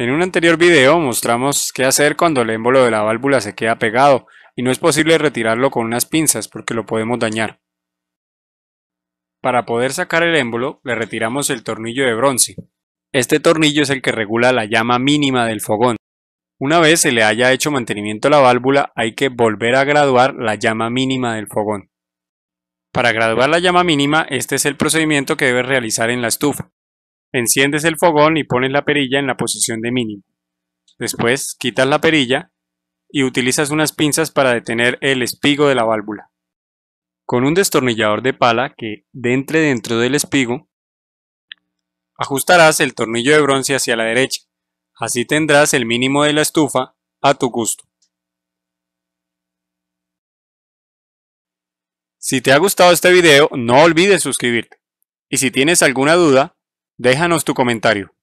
En un anterior video mostramos qué hacer cuando el émbolo de la válvula se queda pegado y no es posible retirarlo con unas pinzas porque lo podemos dañar. Para poder sacar el émbolo le retiramos el tornillo de bronce. Este tornillo es el que regula la llama mínima del fogón. Una vez se le haya hecho mantenimiento a la válvula hay que volver a graduar la llama mínima del fogón. Para graduar la llama mínima este es el procedimiento que debes realizar en la estufa. Enciendes el fogón y pones la perilla en la posición de mínimo. Después quitas la perilla y utilizas unas pinzas para detener el espigo de la válvula. Con un destornillador de pala que entre dentro del espigo, ajustarás el tornillo de bronce hacia la derecha. Así tendrás el mínimo de la estufa a tu gusto. Si te ha gustado este video, no olvides suscribirte. Y si tienes alguna duda, Déjanos tu comentario.